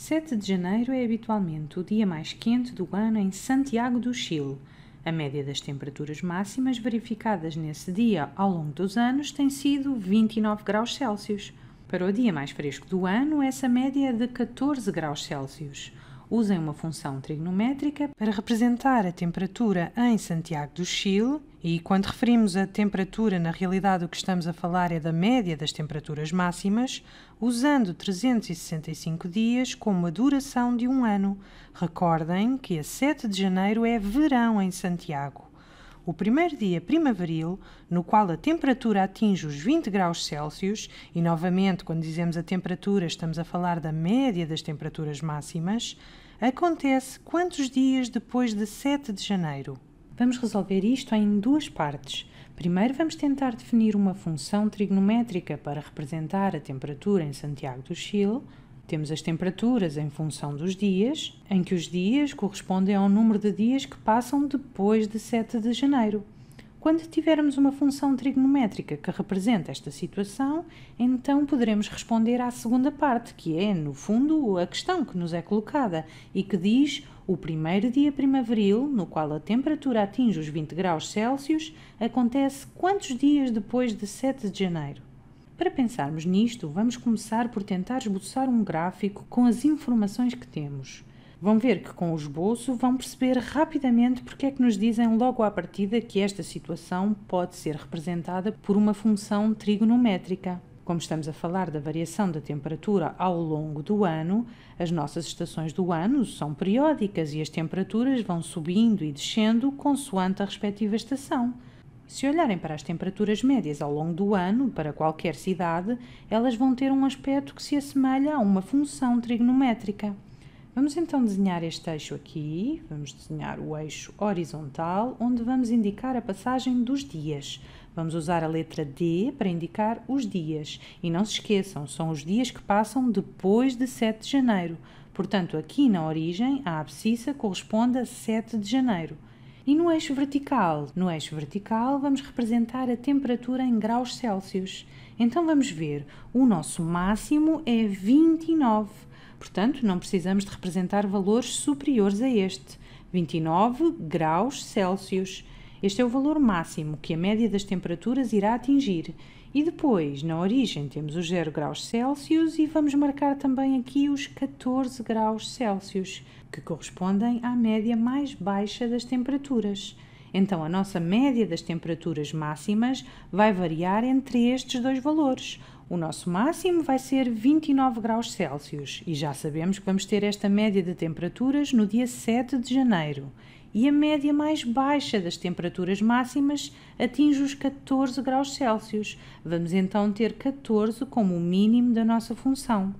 7 de janeiro é habitualmente o dia mais quente do ano em Santiago do Chile. A média das temperaturas máximas verificadas nesse dia ao longo dos anos tem sido 29 graus Celsius. Para o dia mais fresco do ano, essa média é de 14 graus Celsius usem uma função trigonométrica para representar a temperatura em Santiago do Chile, e quando referimos a temperatura, na realidade o que estamos a falar é da média das temperaturas máximas, usando 365 dias como a duração de um ano. Recordem que a 7 de janeiro é verão em Santiago o primeiro dia primaveril, no qual a temperatura atinge os 20 graus Celsius, e novamente, quando dizemos a temperatura, estamos a falar da média das temperaturas máximas, acontece quantos dias depois de 7 de janeiro? Vamos resolver isto em duas partes. Primeiro, vamos tentar definir uma função trigonométrica para representar a temperatura em Santiago do Chile temos as temperaturas em função dos dias, em que os dias correspondem ao número de dias que passam depois de 7 de janeiro. Quando tivermos uma função trigonométrica que representa esta situação, então poderemos responder à segunda parte, que é, no fundo, a questão que nos é colocada e que diz o primeiro dia primaveril, no qual a temperatura atinge os 20 graus Celsius, acontece quantos dias depois de 7 de janeiro? Para pensarmos nisto, vamos começar por tentar esboçar um gráfico com as informações que temos. Vão ver que com o esboço vão perceber rapidamente porque é que nos dizem logo à partida que esta situação pode ser representada por uma função trigonométrica. Como estamos a falar da variação da temperatura ao longo do ano, as nossas estações do ano são periódicas e as temperaturas vão subindo e descendo consoante a respectiva estação. Se olharem para as temperaturas médias ao longo do ano, para qualquer cidade, elas vão ter um aspecto que se assemelha a uma função trigonométrica. Vamos então desenhar este eixo aqui, vamos desenhar o eixo horizontal, onde vamos indicar a passagem dos dias. Vamos usar a letra D para indicar os dias. E não se esqueçam, são os dias que passam depois de 7 de janeiro. Portanto, aqui na origem, a abscissa corresponde a 7 de janeiro. E no eixo vertical? No eixo vertical vamos representar a temperatura em graus Celsius. Então vamos ver, o nosso máximo é 29. Portanto, não precisamos de representar valores superiores a este. 29 graus Celsius. Este é o valor máximo que a média das temperaturas irá atingir e depois, na origem, temos os 0 graus Celsius e vamos marcar também aqui os 14 graus Celsius, que correspondem à média mais baixa das temperaturas. Então, a nossa média das temperaturas máximas vai variar entre estes dois valores, o nosso máximo vai ser 29 graus Celsius e já sabemos que vamos ter esta média de temperaturas no dia 7 de janeiro. E a média mais baixa das temperaturas máximas atinge os 14 graus Celsius. Vamos então ter 14 como o mínimo da nossa função.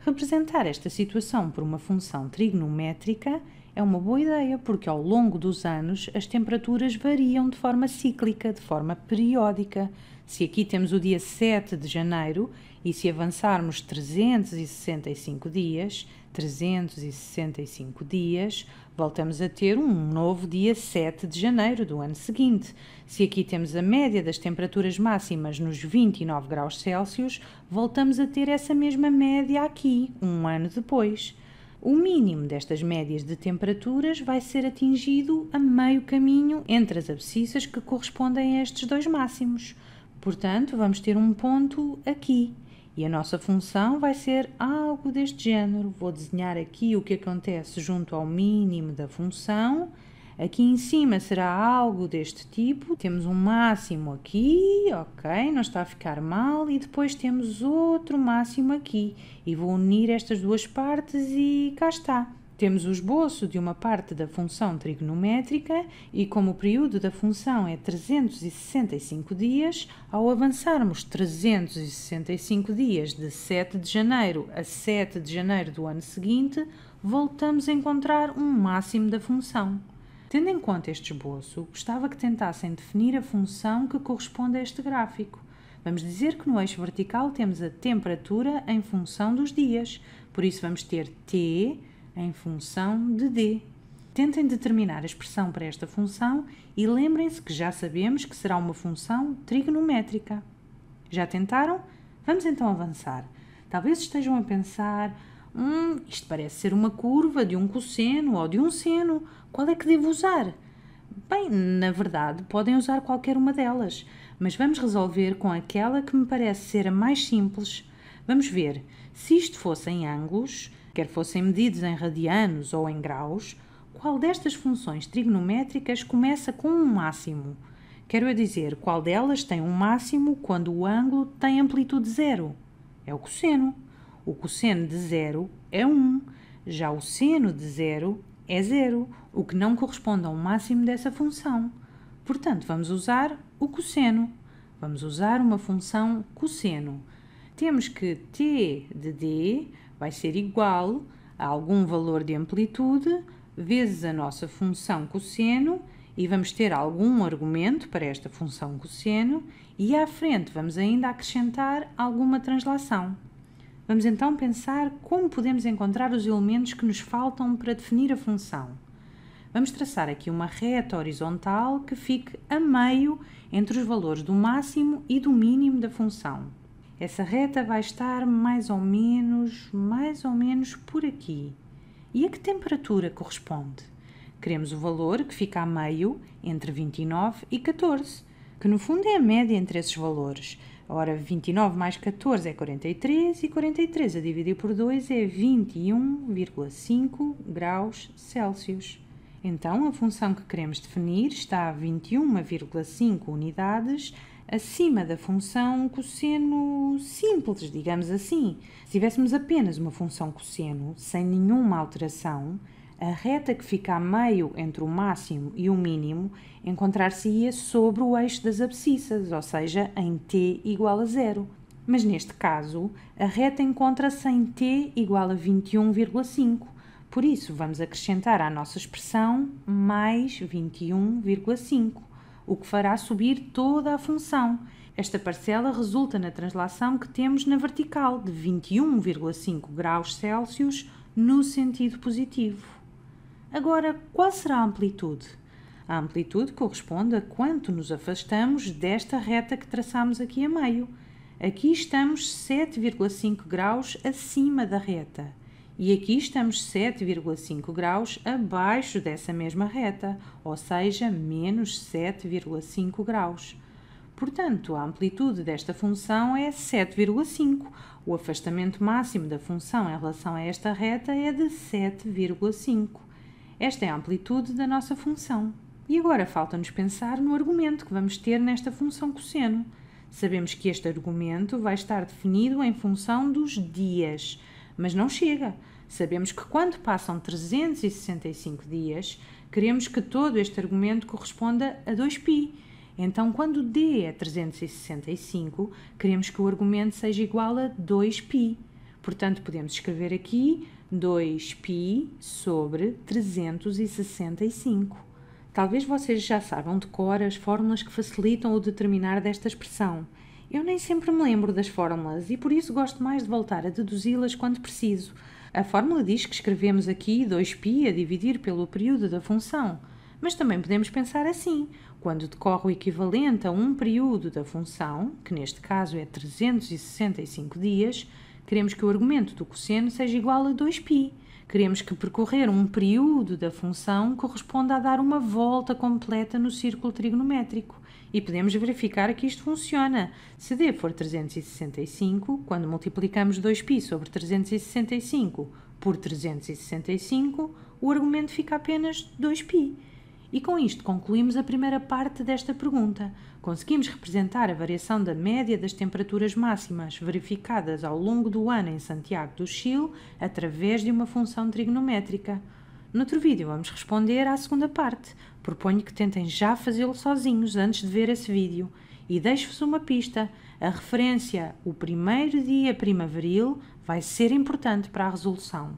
Representar esta situação por uma função trigonométrica é uma boa ideia porque ao longo dos anos as temperaturas variam de forma cíclica, de forma periódica, se aqui temos o dia 7 de janeiro e se avançarmos 365 dias, 365 dias, voltamos a ter um novo dia 7 de janeiro do ano seguinte. Se aqui temos a média das temperaturas máximas nos 29 graus Celsius, voltamos a ter essa mesma média aqui, um ano depois. O mínimo destas médias de temperaturas vai ser atingido a meio caminho entre as abscissas que correspondem a estes dois máximos. Portanto, vamos ter um ponto aqui. E a nossa função vai ser algo deste género. Vou desenhar aqui o que acontece junto ao mínimo da função. Aqui em cima será algo deste tipo. Temos um máximo aqui, ok, não está a ficar mal. E depois temos outro máximo aqui. E vou unir estas duas partes e cá está. Temos o esboço de uma parte da função trigonométrica e, como o período da função é 365 dias, ao avançarmos 365 dias de 7 de janeiro a 7 de janeiro do ano seguinte, voltamos a encontrar um máximo da função. Tendo em conta este esboço, gostava que tentassem definir a função que corresponde a este gráfico. Vamos dizer que no eixo vertical temos a temperatura em função dos dias, por isso vamos ter T em função de D. Tentem determinar a expressão para esta função e lembrem-se que já sabemos que será uma função trigonométrica. Já tentaram? Vamos então avançar. Talvez estejam a pensar: hum, isto parece ser uma curva de um cosseno ou de um seno, qual é que devo usar? Bem, na verdade, podem usar qualquer uma delas, mas vamos resolver com aquela que me parece ser a mais simples. Vamos ver. Se isto fossem ângulos, quer fossem medidos em radianos ou em graus, qual destas funções trigonométricas começa com um máximo? Quero dizer, qual delas tem um máximo quando o ângulo tem amplitude zero? É o cosseno. O cosseno de zero é 1, um, já o seno de zero é zero, o que não corresponde ao máximo dessa função. Portanto, vamos usar o cosseno. Vamos usar uma função cosseno. Temos que t de d vai ser igual a algum valor de amplitude vezes a nossa função cosseno e vamos ter algum argumento para esta função cosseno e à frente vamos ainda acrescentar alguma translação. Vamos então pensar como podemos encontrar os elementos que nos faltam para definir a função. Vamos traçar aqui uma reta horizontal que fique a meio entre os valores do máximo e do mínimo da função. Essa reta vai estar mais ou menos, mais ou menos por aqui. E a que temperatura corresponde? Queremos o valor que fica a meio entre 29 e 14, que no fundo é a média entre esses valores. Ora, 29 mais 14 é 43 e 43 a dividir por 2 é 21,5 graus Celsius. Então, a função que queremos definir está a 21,5 unidades acima da função cosseno simples, digamos assim. Se tivéssemos apenas uma função cosseno, sem nenhuma alteração, a reta que fica a meio entre o máximo e o mínimo encontrar-se-ia sobre o eixo das abscissas, ou seja, em t igual a zero. Mas neste caso, a reta encontra-se em t igual a 21,5. Por isso, vamos acrescentar à nossa expressão mais 21,5 o que fará subir toda a função. Esta parcela resulta na translação que temos na vertical de 21,5 graus Celsius no sentido positivo. Agora, qual será a amplitude? A amplitude corresponde a quanto nos afastamos desta reta que traçamos aqui a meio. Aqui estamos 7,5 graus acima da reta. E aqui estamos 7,5 graus abaixo dessa mesma reta, ou seja, menos 7,5 graus. Portanto, a amplitude desta função é 7,5. O afastamento máximo da função em relação a esta reta é de 7,5. Esta é a amplitude da nossa função. E agora falta-nos pensar no argumento que vamos ter nesta função cosseno. Sabemos que este argumento vai estar definido em função dos dias mas não chega. Sabemos que quando passam 365 dias, queremos que todo este argumento corresponda a 2π. Então, quando d é 365, queremos que o argumento seja igual a 2π. Portanto, podemos escrever aqui 2π sobre 365. Talvez vocês já saibam de cor as fórmulas que facilitam o determinar desta expressão. Eu nem sempre me lembro das fórmulas e por isso gosto mais de voltar a deduzi-las quando preciso. A fórmula diz que escrevemos aqui 2π a dividir pelo período da função, mas também podemos pensar assim. Quando decorre o equivalente a um período da função, que neste caso é 365 dias, queremos que o argumento do cosseno seja igual a 2π. Queremos que percorrer um período da função corresponda a dar uma volta completa no círculo trigonométrico. E podemos verificar que isto funciona. Se D for 365, quando multiplicamos 2π sobre 365 por 365, o argumento fica apenas 2π. E com isto concluímos a primeira parte desta pergunta. Conseguimos representar a variação da média das temperaturas máximas verificadas ao longo do ano em Santiago do Chile através de uma função trigonométrica. No outro vídeo vamos responder à segunda parte, Proponho que tentem já fazê-lo sozinhos antes de ver esse vídeo e deixo-vos uma pista. A referência o primeiro dia primaveril vai ser importante para a resolução.